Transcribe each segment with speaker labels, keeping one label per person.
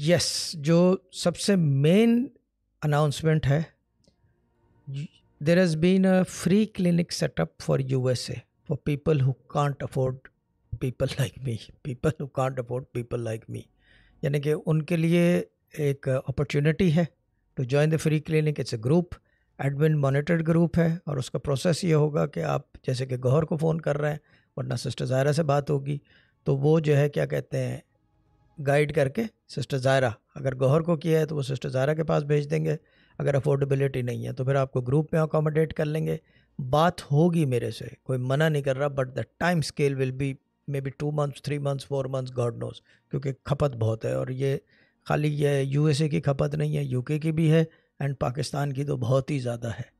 Speaker 1: yes जो सबसे main announcement है there has been a free clinic setup for U S A for people who can't afford people like me people who can't afford people like me यानी कि उनके लिए एक opportunity है to join the free clinic it's a group admin monitored group है और उसका process ये होगा कि आप जैसे कि गौहर को फ़ोन कर रहे हैं वरना सिस्टर ज़ायरा से बात होगी तो वो जो है क्या कहते हैं गाइड करके सिस्टर ज़ायरा अगर गौहर को किया है तो वो सिस्टर ज़ायरा के पास भेज देंगे अगर अफोर्डेबिलिटी नहीं है तो फिर आपको ग्रुप में अकोमोडेट कर लेंगे बात होगी मेरे से कोई मना नहीं कर रहा but the time scale will be maybe two months three months four months God knows क्योंकि खपत बहुत है और ये खाली ये यू की खपत नहीं है यू की भी है एंड पाकिस्तान की तो बहुत ही ज़्यादा है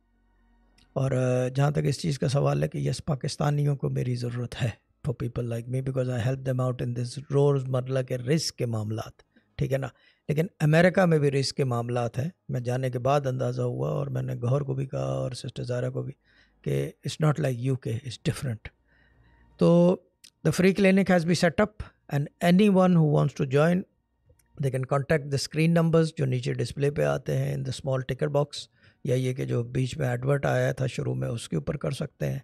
Speaker 1: और जहाँ तक इस चीज़ का सवाल है कि यस पाकिस्तानियों को मेरी ज़रूरत है for people like me because I help them out in this रोज मरला के रिस्क के मामला ठीक है ना लेकिन अमेरिका में भी रिस्क के मामला हैं मैं जाने के बाद अंदाज़ा हुआ और मैंने घोर को भी कहा और सिस्टर जारा को भी कि it's not like U K it's different तो the free clinic has be set up and anyone who wants to join they can contact the screen numbers जो नीचे डिस्प्ले पे आते हैं in the small ticket box या ये कि जो बीच में एडवर्ट आया था शुरू में उसके ऊपर कर सकते हैं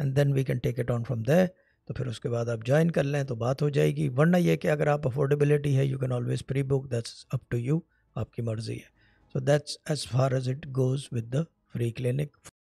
Speaker 1: and then we can take it on from there तो फिर उसके बाद आप ज्वाइन कर लें तो बात हो जाएगी वरना यह कि अगर आप अफोर्डेबिलिटी है you can always pre book that's up to you आपकी मर्ज़ी है so that's as far as it goes with the free clinic